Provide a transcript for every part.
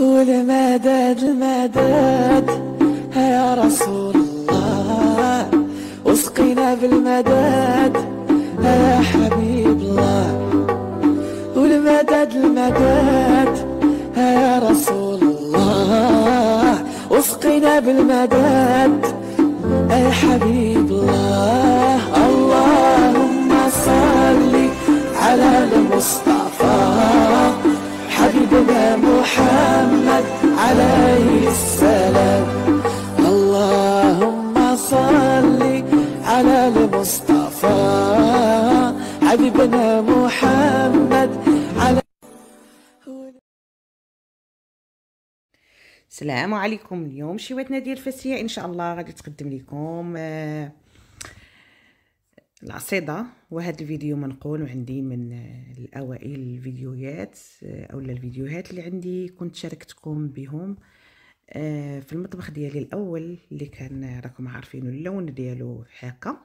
قول المدد يا رسول الله اسقنا يا حبيب الله يا رسول الله بالمدد يا حبيب الله السلام عليكم اليوم شويتنا ديال فاسيه ان شاء الله غادي تقدم لكم آه، العصيده وهذا الفيديو منقول عندي من آه، الاوائل الفيديوهات آه، اولا الفيديوهات اللي عندي كنت شاركتكم بهم في المطبخ ديالي الاول اللي كان راكم عارفين اللون ديالو هكا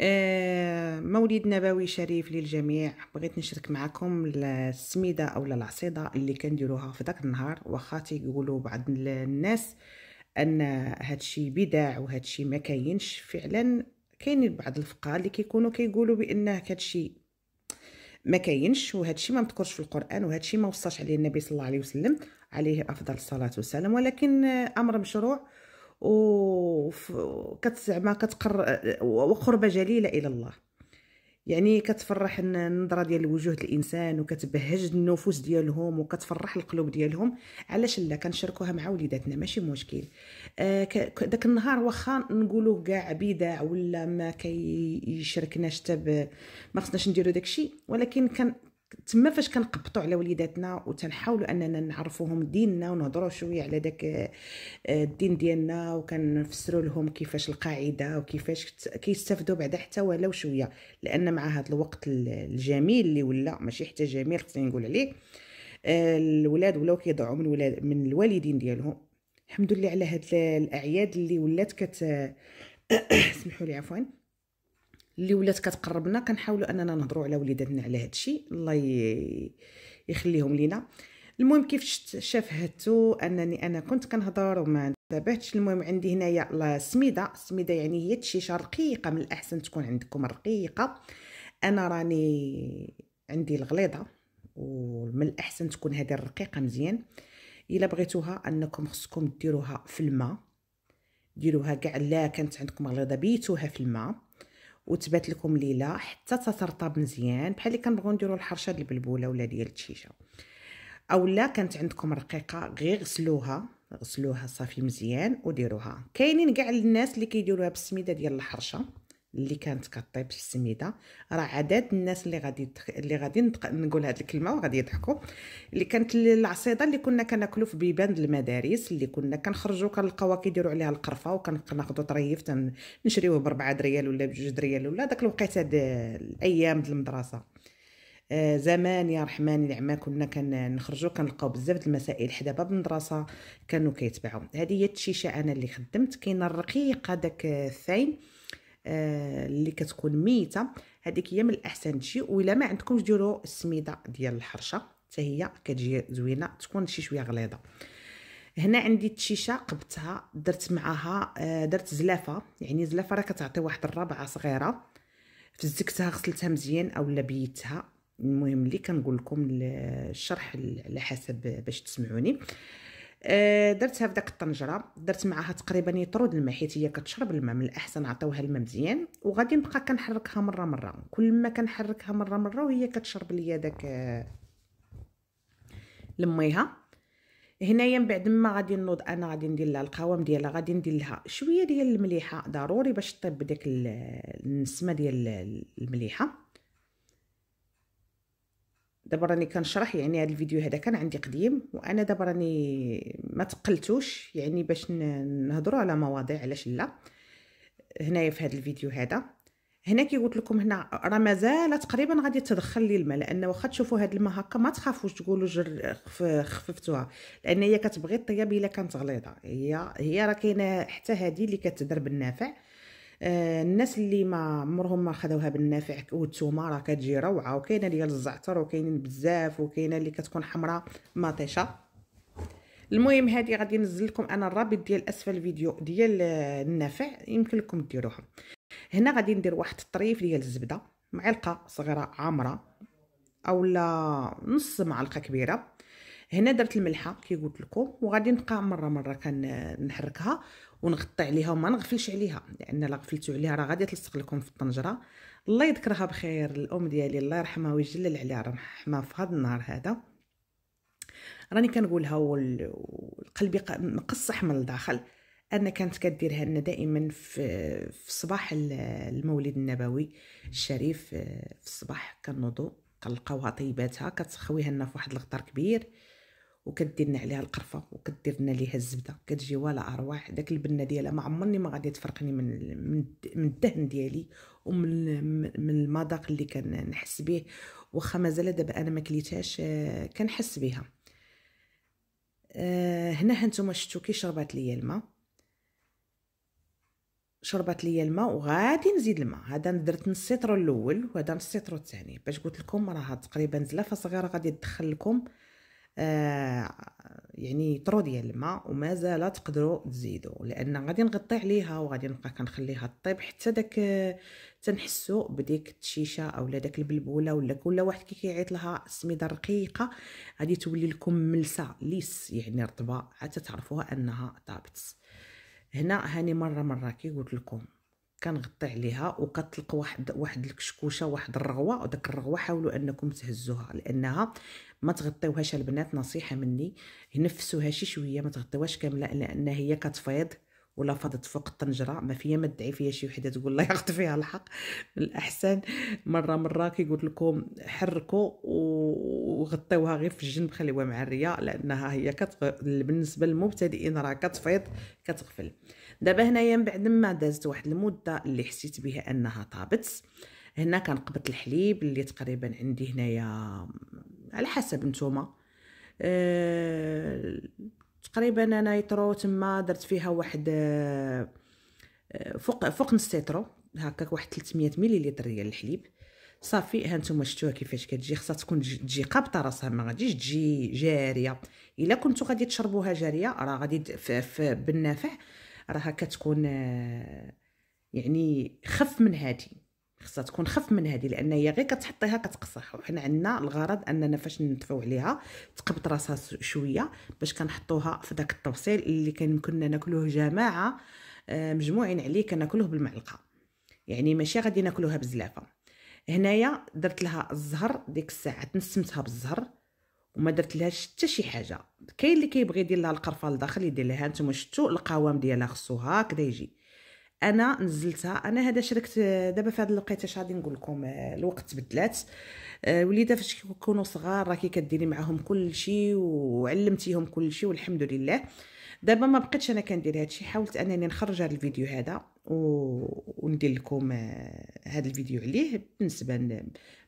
آه، مولد نبوي شريف للجميع بغيت نشارك معكم السميده او العصيده اللي كنديروها في ذاك النهار واخا تيقولوا بعض الناس ان هادشي بدع وهادشي ما كاينش فعلا كاينين بعض الفقهاء اللي كيكونوا كيقولوا بان هادشي ما كاينش وهادشي ما مذكورش في القران وهادشي ما وصاش عليه النبي صلى الله عليه وسلم عليه افضل الصلاه والسلام ولكن آه، امر مشروع وكتزعما كتقر وقربة جليلة إلى الله يعني كتفرح النظره ديال الوجوه الانسان وكتبهج النفوس ديالهم وكتفرح القلوب ديالهم علاش لا كنشاركوها مع وليداتنا ماشي مشكل آه داك النهار واخا نقولوه كاع بيداع ولا ما كيشركناش حتى ما خصناش نديرو داكشي ولكن كان تما فاش كنقبطوا على وليداتنا وتنحاولوا اننا نعرفوهم ديننا ونهضروا شويه على داك آه، الدين ديالنا وكنفسروا لهم كيفاش القاعده وكيفاش كيستافدوا بعدا حتى ولو شويه لان مع هذا الوقت الجميل اللي ولا ماشي حتى جميل خصني نقول عليه آه، الولاد ولاو كيضيعوا من ولاد من الوالدين ديالهم الحمد لله على هاد الاعياد اللي ولات كت سمحوا لي عفوا اللي ولات كتقربنا كنحاولوا اننا نهضروا على وليداتنا على هذا الشيء الله يخليهم لينا المهم كيف شاف انني انا كنت كنهضر وما انتبهتش المهم عندي هنايا لا سميده سميده يعني هي الشيشه رقيقه من الاحسن تكون عندكم رقيقه انا راني عندي الغليظه ومن الاحسن تكون هذه الرقيقه مزيان الا بغيتوها انكم خصكم ديروها في الماء ديروها كاع لا كانت عندكم غليظه بيتوها في الماء وتبات لكم ليله حتى تترطب مزيان بحال اللي كنبغيو نديرو الحرشه ديال البلبوله ولا ديال التشيشه اولا كانت عندكم رقيقه غير غسلوها غسلوها صافي مزيان وديروها كاينين كاع الناس اللي كيديروها بالسميده ديال الحرشه اللي كانت كطيب في السميده راه عدد الناس اللي غادي اللي غادي نقول هذه الكلمه وغادي يضحكوا اللي كانت العصيده اللي كنا كناكلو في بيبان المدارس اللي كنا كنخرجوا كنلقاوها كيديروا عليها القرفه وكناخذوا طريف تنشريوه ب بربعة دريال ولا بجوج دريال ولا داك الوقيته هاد الايام د المدرسه آه زمان يا رحمن العما كنا كنخرجوا كنلقاو بزاف د المسائل حدا باب المدرسه كانوا كيتباعوا هذه هي الشيشه انا اللي خدمت كاينه الرقيقه داك الثاين آه، اللي كتكون ميته هذيك هي من الاحسن تجي ولا ما عندكمش ديروا السميده ديال الحرشه حتى هي كتجي زوينه تكون شي شويه غليظه هنا عندي التشيشه قبتها درت معاها آه، درت زلافه يعني زلافه راه كتعطي واحد الربعه صغيره فزكتها غسلتها مزيان اولا بيتها المهم اللي كنقول لكم الشرح على حسب باش تسمعوني آه، درتها في داك الطنجره درت معاها تقريبا يطرود الماء حيت هي كتشرب الماء من الاحسن عطيوها الماء مزيان وغادي نبقى كنحركها مره مره كل ما كنحركها مره مره وهي كتشرب ليا داك آه، لميها هنايا من بعد ما غادي نوض انا غادي ندير لها القوام ديالها غادي ندير لها شويه ديال المليحه ضروري باش طيب داك النسمه ديال المليحه دابا راني كنشرح يعني هذا الفيديو هذا كان عندي قديم وانا دابا راني ما تقلتوش يعني باش نهضروا على مواضيع علاش لا هنايا في هذا الفيديو هذا هنا كي قلت لكم هنا راه مازال تقريبا غادي تدخل لي الماء لان واخا تشوفوا هاد الماء هكا ما تخافوش تقولوا جر خففتوها لان هي كتبغي الطياب الا كانت غليظه هي هي راه كاينه حتى هذه اللي كتدرب النافع آه، الناس اللي ما عمرهم ما خدوها بالنافع والثومه راه كتجي روعه وكاينه ديال الزعتر وكاينين بزاف وكاينه اللي كتكون حمراء مطيشه المهم هذه غادي ننزل لكم انا الرابط ديال اسفل الفيديو ديال آه، النافع يمكن لكم ديروها هنا غادي ندير واحد الطريف ديال الزبده معلقه صغيره عامره اولا نص معلقه كبيره هنا درت الملحه كي قلت لكم وغادي نبقى مره مره كنحركها ونغطي عليها وما نغفلش عليها لان يعني الا غفلتو عليها راه غادي تلصق لكم في الطنجره الله يذكرها بخير الام ديالي الله يرحمها ويجلل عليها رحمها في هذا النهار هذا راني كنقولها وقلبي مقصح من الداخل انا كانت كديرها لنا دائما في في صباح المولد النبوي الشريف آه، في الصباح كنوضو كنلقاوها طيباتها كتسخويها لنا في واحد الغطار كبير وكديرنا عليها القرفه وكديرنا ليها الزبده كتجي ولا ارواح داك البنه ديالها ما عمرني ما غادي تفرقني من من الدهن ديالي ومن من المذاق اللي كنحس به واخا مازال دابا انا ما كليتهاش آه، كنحس بها آه، هنا هانتوما شفتو كي شربات ليا الماء شربات ليا الماء وغادي نزيد الماء هذا درت نص سيترو الاول وهذا نص سيترو الثاني باش قلت لكم راها تقريبا زلافه صغيره غادي تدخل لكم آه، يعني طرو ديال الماء ومازال تقدروا تزيدوا لان غادي نغطي عليها وغادي نبقى كنخليها طيب حتى داك تنحسوا بديك التشيشه اولا داك البلبوله ولا كل واحد كي كيعيط لها السميده الرقيقه غادي تولي لكم ملسه ليس يعني رطبه حتى تعرفوها انها طابت هنا هاني مره مره كي قلت لكم كنغطي عليها وكطلق واحد واحد الكشكوشه واحد الرغوه وداك الرغوه حاولوا انكم تهزوها لانها ما تغطيوهاش البنات نصيحه مني نفسوها شي شويه ما تغطيوهاش كامله لان هي كتفيض ولا فاضت فوق الطنجره ما فيها ما تدعي فيا شي وحده تقول الله ياخذ فيها الحق من الاحسن مره مره كيقول لكم حركوا وغطيوها غير في الجنب خليوها معريه لانها هي كتغ... بالنسبه للمبتدئين راه كتفيض كتغفل دابا هنايا من بعد ما دازت واحد المده اللي حسيت بها انها طابت هنا كنقبط الحليب اللي تقريبا عندي هنايا على حسب نتوما أه... تقريبا انا يترو تما درت فيها واحد آه، فوق فوق نص يترو هكاك واحد 300 مليلتر ديال الحليب صافي ها نتوما شفتوها كيفاش كتجي خصها تكون تجي قابطه راسها ما غاديش تجي جاريه الا كنتو غادي تشربوها جاريه راه غادي بالنافع راها كتكون آه، يعني خف من هذه خصها تكون خف من هذه لان هي غير كتحطيها كتقصح وحنا عندنا الغرض اننا فاش ندفعو عليها تقبط راسها شويه باش كنحطوها في داك التوصيل اللي كان كنا ناكلوه جماعه آه، مجموعين عليه كناكلوه بالمعلقه يعني ماشي غادي ناكلوها بزلافه هنايا درت لها الزهر ديك الساعه تنسمتها بالزهر وما درت لهاش حتى شي حاجه كاين اللي كيبغي يدير لها القرفه لداخل يدير لها نتوما شفتوا القوام ديالها خصو هكذا يجي انا نزلتها انا هذا شركت دابا في هذه الوقيته اش غادي نقول لكم آه، الوقت تبدلات الوليده آه، فاش كيكونوا صغار راكي كديري معاهم كلشي وعلمتيهم كلشي والحمد لله دابا ما بقيتش انا كندير هادشي حاولت انني نخرج هذا الفيديو هذا وندير لكم آه، هذا الفيديو عليه بالنسبه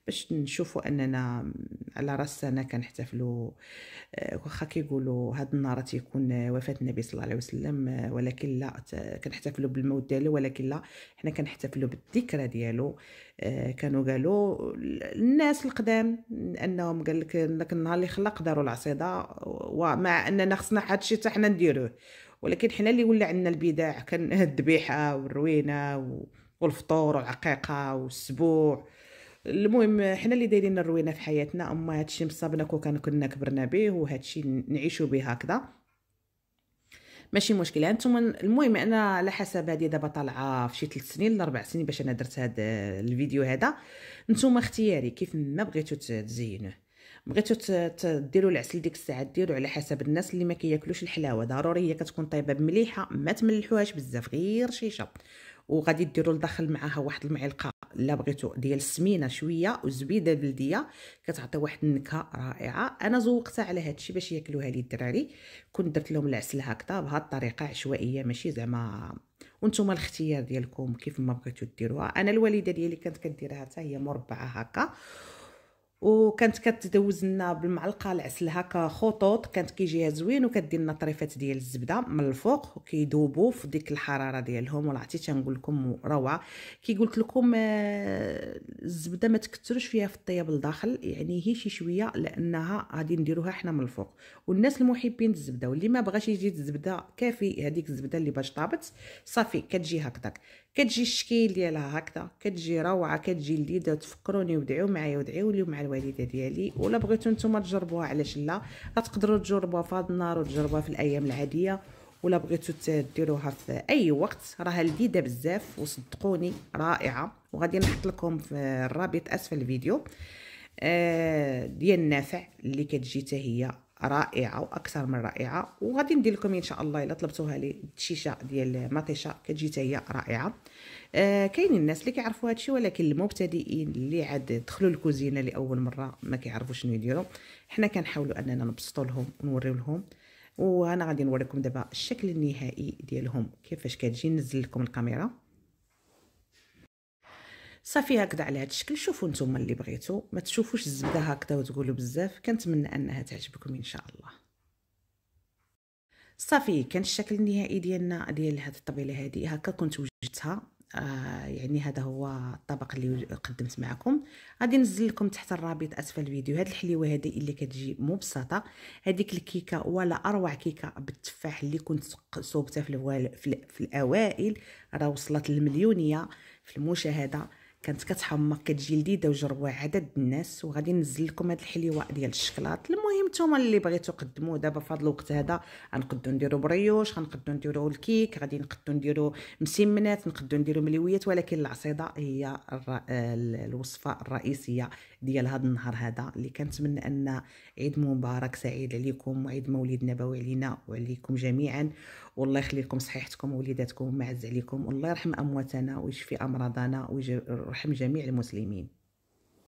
باش نشوفوا اننا على راسنا كنحتفلوا آه، واخا كيقولوا هذا النهار تيكون آه، وفاه النبي صلى الله عليه وسلم ولكن لا كنحتفلوا بالموت ديالو ولكن لا حنا كنحتفلوا بالذكرى ديالو كانوا قالوا الناس القدام انهم قال لك داك النهار اللي خلق داروا العصيده ومع اننا خصنا هادشي حتى حنا نديروه ولكن حنا اللي ولا عندنا البداع كان الذبيحه والروينه والفطور والعقيقه والسبوع المهم حنا اللي دايرين الروينه في حياتنا اما هادشي مصابنا كو كان كنا كبرنا به وهادشي نعيشو به هكذا ماشي مشكل انتم المهم انا على حسب هادي دابا طالعه في شي 3 سنين ل 4 سنين باش انا درت هاد الفيديو هذا نتوما اختياري كيف ما بغيتو تزينوه بغيتو ديروا العسل ديك الساعه ديروا على حسب الناس اللي ما كياكلوش الحلاوه ضروري هي كتكون طيبه بمليحه ما تملحوهاش بزاف غير شيشه وغادي ديروا لداخل معاها واحد المعلقه لا بغيتو ديال السمينه شويه وزبيده بلديه كتعطي واحد النكهه رائعه انا زوقتها على هذا الشيء باش ياكلوها لي الدراري كنت درت لهم العسل هكذا بهاد الطريقه عشوائيه ماشي زعما وانتم الاختيار ديالكم كيف ما بغيتو ديروها انا الوالده ديالي كانت كديرها حتى هي مربعه هكا وكانت كتدوز لنا بالمعلقه العسل هكا خطوط كانت كيجيها زوين وكدير لنا طريفات ديال الزبده من الفوق وكيدوبوا في ديك الحراره ديالهم عتي تنقول لكم روعه كي قلت لكم آه، الزبده ما تكثرش فيها في الطياب لداخل يعني هي شي شويه لانها غادي نديروها حنا من الفوق والناس المحبين الزبده واللي ما بغاش يجي الزبده كافي هذيك الزبده اللي باش طابت صافي كتجي هكذاك كتجي الشكيل ديالها هكذا كتجي روعه كتجي لذيذه تفكروني ودعيو معايا ودعيو لي مع الوالده ديالي ولا بغيتو نتوما تجربوها علاش لا غتقدروا تجربوها في هذا النهار وتجربوها في الايام العاديه ولا بغيتو ديروها في اي وقت راها لذيذه بزاف وصدقوني رائعه وغادي نحط لكم في الرابط اسفل الفيديو آه، ديال النافع اللي كتجي حتى هي رائعه واكثر من رائعه وغادي ندير لكم ان شاء الله الا طلبتوها لي الشيشه ديال مطيشه كتجي حتى هي رائعه آه كاين الناس اللي كيعرفوا هادشي ولكن المبتدئين اللي عاد دخلوا الكوزينه لاول مره ما كيعرفوش شنو يديروا حنا كنحاولوا اننا نبسطوا لهم ونوريو لهم وانا غادي نوريكم دابا الشكل النهائي ديالهم كيفاش كتجي نزل لكم الكاميرا صافي هكذا على هذا الشكل شوفوا نتوما اللي بغيتو ما تشوفوش الزبده هكذا وتقولوا بزاف كنتمنى انها تعجبكم ان شاء الله صافي كان الشكل النهائي ديالنا ديال هاد الطبيله هادي هكا كنت وجدتها آه يعني هذا هو الطبق اللي قدمت معكم غادي نزل لكم تحت الرابط اسفل الفيديو هاد الحليوه هادي اللي كتجي مبسطه هذيك الكيكه ولا اروع كيكه بالتفاح اللي كنت صوبتها في, في, في الاوائل راه وصلت للمليونيه في المشاهده كانت كتحمر كتجي لذيذه وجربوها عدد الناس وغادي ننزل لكم هاد الحليوه ديال الشكلاط المهم نتوما اللي بغيتو قدموه دابا في هذا الوقت هذا غنقدو نديرو بريوش غنقدو نديرو الكيك غادي نقدو نديرو مسمنات نقدو نديرو ملويات ولكن العصيده هي الوصفه الرئيسيه ديال هذا النهار هذا اللي كنتمنى ان عيد مبارك سعيد عليكم وعيد مولد نبوي علينا وعليكم جميعا والله يخلي لكم صحيحتكم ووليداتكم ومعز عليكم والله يرحم امواتنا ويشفي امراضنا ويرحم جميع المسلمين